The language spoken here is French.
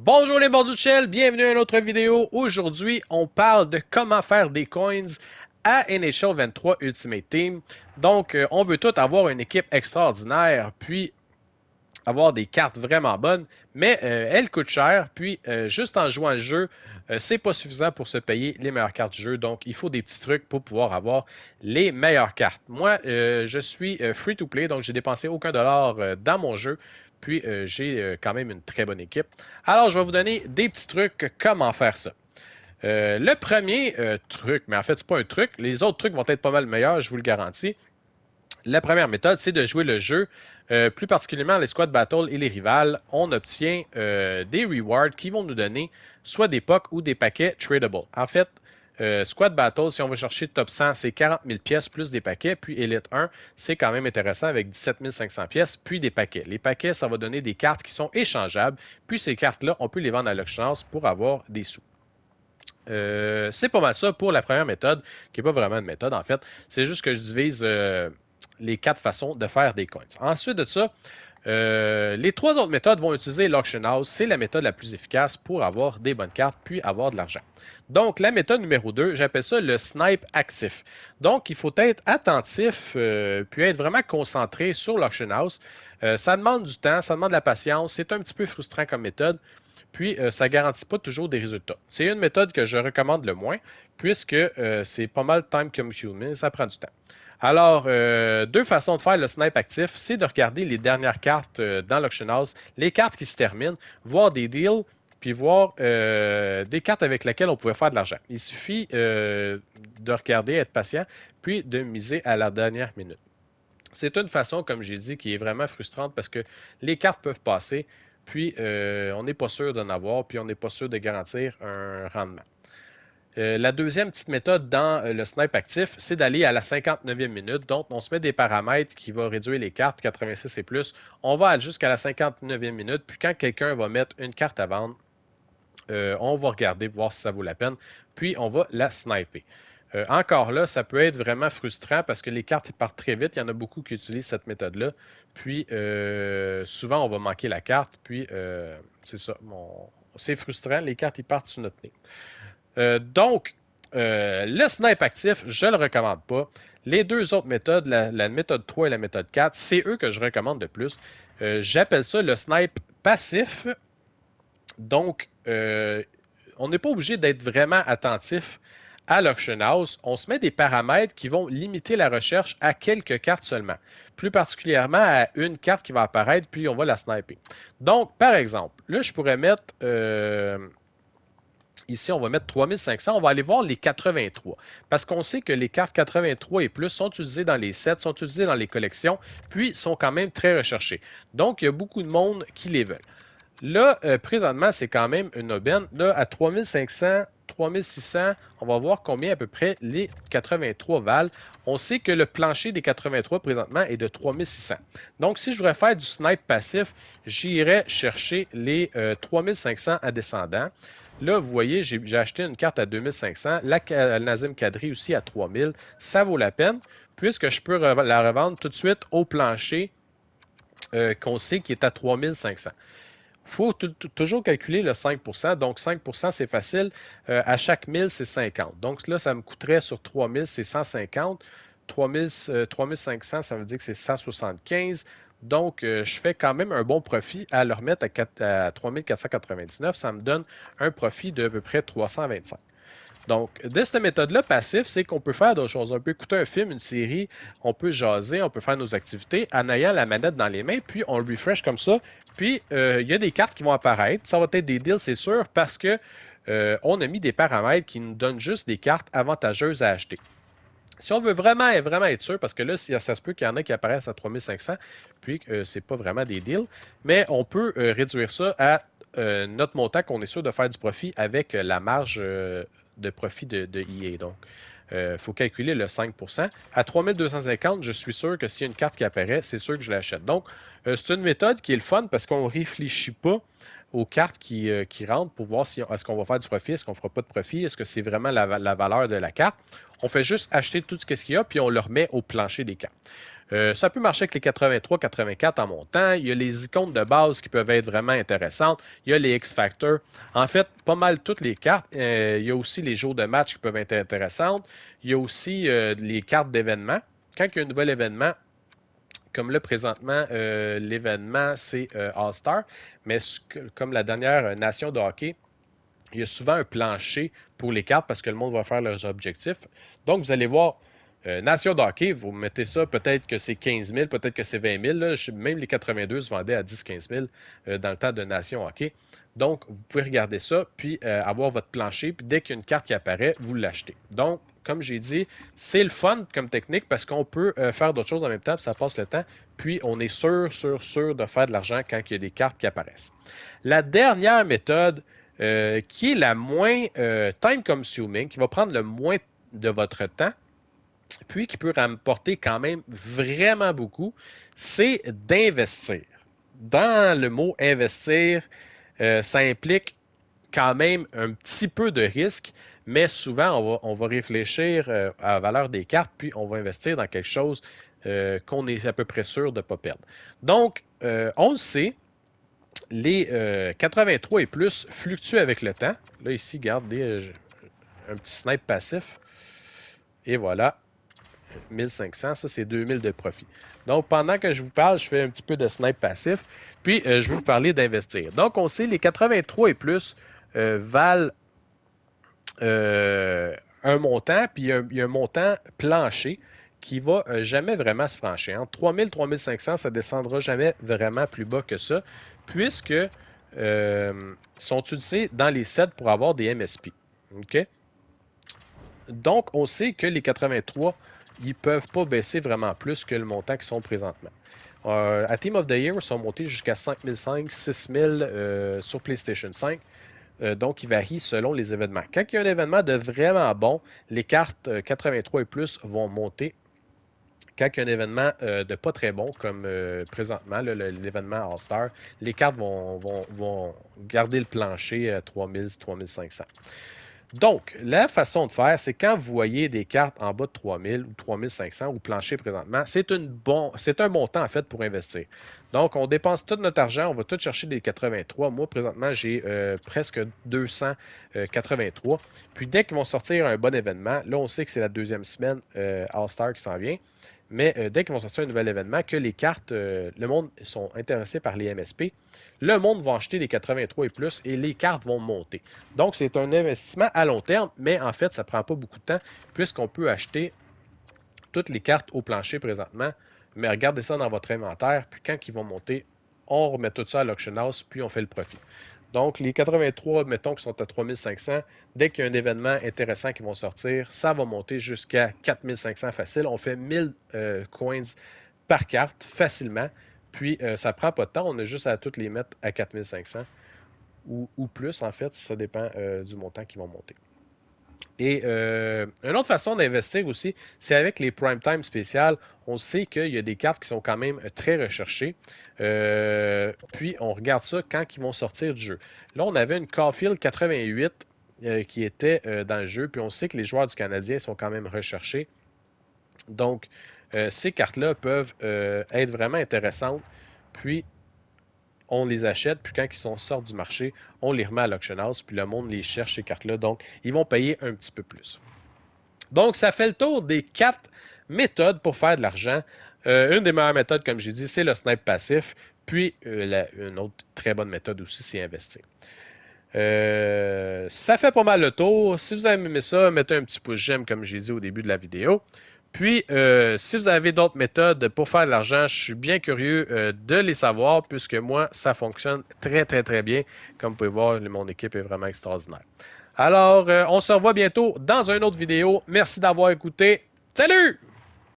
Bonjour les shell, bienvenue à une autre vidéo. Aujourd'hui, on parle de comment faire des coins à NHL 23 Ultimate Team. Donc, euh, on veut tout avoir une équipe extraordinaire, puis avoir des cartes vraiment bonnes, mais euh, elles coûtent cher. Puis, euh, juste en jouant le jeu, c'est pas suffisant pour se payer les meilleures cartes du jeu. Donc, il faut des petits trucs pour pouvoir avoir les meilleures cartes. Moi, je suis free to play, donc j'ai dépensé aucun dollar dans mon jeu. Puis euh, j'ai euh, quand même une très bonne équipe. Alors, je vais vous donner des petits trucs euh, comment faire ça. le premier truc, mais en fait, c'est pas un truc. Les autres trucs vont être pas mal meilleurs, je vous le garantis. La première méthode, c'est de jouer le jeu, plus particulièrement les squad battle et les rivales. On obtient des rewards qui vont nous donner soit des POC ou des paquets tradable. En fait, euh, squad Battle, si on veut chercher top 100, c'est 40 000 pièces plus des paquets. Puis Elite 1, c'est quand même intéressant avec 17 500 pièces, puis des paquets. Les paquets, ça va donner des cartes qui sont échangeables. Puis ces cartes-là, on peut les vendre à chance pour avoir des sous. Euh, c'est pas mal ça pour la première méthode, qui n'est pas vraiment une méthode en fait. C'est juste que je divise euh, les quatre façons de faire des coins. Ensuite de ça, euh, les trois autres méthodes vont utiliser l'auction house. C'est la méthode la plus efficace pour avoir des bonnes cartes puis avoir de l'argent. Donc, la méthode numéro 2, j'appelle ça le snipe actif. Donc, il faut être attentif euh, puis être vraiment concentré sur l'auction house. Euh, ça demande du temps, ça demande de la patience. C'est un petit peu frustrant comme méthode. Puis, ça ne garantit pas toujours des résultats. C'est une méthode que je recommande le moins, puisque c'est pas mal de time consuming, ça prend du temps. Alors, euh, deux façons de faire le snipe actif, c'est de regarder les dernières cartes euh, dans l'auction house, les cartes qui se terminent, voir des deals, puis voir euh, des cartes avec lesquelles on pouvait faire de l'argent. Il suffit de regarder, être patient, puis de miser à la dernière minute. C'est une façon, comme j'ai dit, qui est vraiment frustrante parce que les cartes peuvent passer, puis on n'est pas sûr d'en avoir, puis on n'est pas sûr de garantir un rendement. Euh, la deuxième petite méthode dans euh, le snipe actif, c'est d'aller à la 59e minute. Donc, on se met des paramètres qui vont réduire les cartes, 86 et plus. On va aller jusqu'à la 59e minute. Puis quand quelqu'un va mettre une carte à vendre, euh, on va regarder, voir si ça vaut la peine. Puis on va la sniper. encore là, ça peut être vraiment frustrant parce que les cartes partent très vite. Il y en a beaucoup qui utilisent cette méthode-là. Puis souvent, on va manquer la carte. Puis c'est ça. c'est frustrant. Les cartes, ils partent sur notre nez. Euh, donc, euh, le snipe actif, je ne le recommande pas. Les deux autres méthodes, la, méthode 3 et la méthode 4, c'est eux que je recommande de plus. Euh, j'appelle ça le snipe passif. Donc, on n'est pas obligé d'être vraiment attentif à l'auction house, on se met des paramètres qui vont limiter la recherche à quelques cartes seulement, plus particulièrement à une carte qui va apparaître, puis on va la sniper. Donc, par exemple, là, je pourrais mettre Ici, on va mettre 3500. On va aller voir les 83. Parce qu'on sait que les cartes 83 et plus sont utilisées dans les sets, sont utilisées dans les collections, puis sont quand même très recherchées. Donc, il y a beaucoup de monde qui les veulent. Là, euh, présentement, c'est quand même une aubaine. Là, à 3500, 3600. On va voir combien à peu près les 83 valent. On sait que le plancher des 83 présentement est de 3600. Donc, si je voudrais faire du snipe passif, j'irais chercher les 3500 euh, à descendant. Là, vous voyez, j'ai acheté une carte à 2500, la, la Nazim Kadri aussi à 3000. Ça vaut la peine puisque je peux la revendre tout de suite au plancher euh, qu'on sait qui est à 3500 faut toujours calculer le 5 Donc, 5 c'est facile. Euh, à chaque 1000, c'est 50. Donc, là, ça me coûterait sur 3000, c'est 150. 3000, 3500, ça veut dire que c'est 175. Donc, euh, je fais quand même un bon profit à le remettre à, à 3499. Ça me donne un profit de à peu près 325. Donc, de cette méthode-là, passif, c'est qu'on peut faire d'autres choses. On peut écouter un film, une série, on peut jaser, on peut faire nos activités en ayant la manette dans les mains, puis on le refresh comme ça. Puis, euh, il y a des cartes qui vont apparaître. Ça va être des deals, c'est sûr, parce que euh, on a mis des paramètres qui nous donnent juste des cartes avantageuses à acheter. Si on veut vraiment, vraiment être sûr, parce que là, ça se peut qu'il y en ait qui apparaissent à 3500, puis que ce euh, c'est pas vraiment des deals, mais on peut réduire ça à notre montant qu'on est sûr de faire du profit avec la marge de profit de, de e Donc, il euh, faut calculer le 5 À 3250, je suis sûr que s'il y a une carte qui apparaît, c'est sûr que je l'achète. Donc, euh, c'est une méthode qui est le fun parce qu'on ne réfléchit pas aux cartes qui, euh, rentrent pour voir si est-ce qu'on va faire du profit, est-ce qu'on ne fera pas de profit, est-ce que c'est vraiment la, la, valeur de la carte. On fait juste acheter tout ce qu'il y a, puis on le remet au plancher des cartes. Euh, ça peut marcher avec les 83, 84 en montant. Il y a les icônes de base qui peuvent être vraiment intéressantes. Il y a les X-Factor. En fait, pas mal toutes les cartes. Euh, il y a aussi les jours de match qui peuvent être intéressantes. Il y a aussi euh, les cartes d'événements. Quand il y a un nouvel événement, comme là présentement, l'événement c'est All-Star, mais comme la dernière nation de hockey, il y a souvent un plancher pour les cartes parce que le monde va faire leurs objectifs. Donc, vous allez voir euh, Nation d'hockey, vous mettez ça, peut-être que c'est 15 000, peut-être que c'est 20 000. même les 82 se vendaient à 10-15 000 euh, dans le tas de Nation hockey. Donc, vous pouvez regarder ça, puis euh, avoir votre plancher, puis dès qu'une carte qui apparaît, vous l'achetez. Donc, comme j'ai dit, c'est le fun comme technique parce qu'on peut faire d'autres choses en même temps, puis ça passe le temps, puis on est sûr, sûr, sûr de faire de l'argent quand il y a des cartes qui apparaissent. La dernière méthode, qui est la moins time-consuming, qui va prendre le moins de votre temps, puis qui peut rapporter quand même vraiment beaucoup, c'est d'investir. Dans le mot investir, euh, ça implique quand même un petit peu de risque, mais souvent on va, réfléchir euh, à la valeur des cartes, puis on va investir dans quelque chose euh, qu'on est à peu près sûr de ne pas perdre. Donc, on le sait, les 83 et plus fluctuent avec le temps. Là, ici, regardez, un petit snipe passif. Et voilà, 1500, ça c'est 2000 de profit. Donc pendant que je vous parle, je fais un petit peu de snipe passif, puis euh, je vais vous parler d'investir. Donc on sait les 83 et plus euh, valent euh, un montant, puis il y, a un montant plancher qui ne va jamais vraiment se franchir. Entre 3000 3500, ça descendra jamais vraiment plus bas que ça, puisque sont utilisés dans les 7 pour avoir des MSP. OK? Donc, on sait que les 83 ils ne peuvent pas baisser vraiment plus que le montant qu'ils sont présentement. Euh, à Team of the Year, ils sont montés jusqu'à 5005, 6000 euh, sur PlayStation 5. Euh, donc, ils varient selon les événements. Quand il y a un événement de vraiment bon, les cartes 83 euh, et plus vont monter. Quand il y a un événement de pas très bon, comme présentement, l'événement All-Star, les cartes vont, vont, garder le plancher à 3000, 3500. Donc, la façon de faire, c'est quand vous voyez des cartes en bas de 3000 ou 3500 ou plancher présentement, c'est bon, un montant en fait pour investir. Donc, on dépense tout notre argent, on va tout chercher des 83. Moi, présentement, j'ai euh, presque 283. Euh, Puis, dès qu'ils vont sortir un bon événement, là, on sait que c'est la deuxième semaine euh, All-Star qui s'en vient. Mais euh, dès qu'ils vont sortir un nouvel événement, que les cartes, euh, le monde sont intéressés par les MSP, le monde va acheter les 83 et plus et les cartes vont monter. Donc, c'est un investissement à long terme, mais en fait, ça ne prend pas beaucoup de temps puisqu'on peut acheter toutes les cartes au plancher présentement. Mais regardez ça dans votre inventaire, puis quand ils vont monter, on remet tout ça à l'auction house, puis on fait le profit. Donc, les 83, mettons, qui sont à 3500, dès qu'il y a un événement intéressant qui va sortir, ça va monter jusqu'à 4500 facile. On fait 1000 euh, coins par carte facilement. Puis, ça euh, ça prend pas de temps. On est juste à toutes les mettre à 4500 ou, plus, en fait. Ça dépend euh, du montant qui vont monter. Et euh, une autre façon d'investir aussi, c'est avec les prime time spéciales. On sait qu'il y a des cartes qui sont quand même très recherchées. Euh, puis on regarde ça quand ils vont sortir du jeu. Là, on avait une Caulfield 88 euh, qui était dans le jeu. Puis on sait que les joueurs du Canadien sont quand même recherchés. Donc, ces cartes-là peuvent être vraiment intéressantes. Puis, on les achète, puis quand ils sont sortis du marché, on les remet à l'auction house, puis le monde les cherche, ces cartes-là. Donc, ils vont payer un petit peu plus. Donc, ça fait le tour des quatre méthodes pour faire de l'argent. Euh, une des meilleures méthodes, comme j'ai dit, c'est le snipe passif. Puis, euh, une autre très bonne méthode aussi, c'est investir. Euh, ça fait pas mal le tour. Si vous avez aimé ça, mettez un petit pouce j'aime comme j'ai dit au début de la vidéo. Puis, euh, si vous avez d'autres méthodes pour faire de l'argent, je suis bien curieux euh, de les savoir puisque moi, ça fonctionne très, très, très bien. Comme vous pouvez voir, mon équipe est vraiment extraordinaire. Alors, on se revoit bientôt dans une autre vidéo. Merci d'avoir écouté. Salut!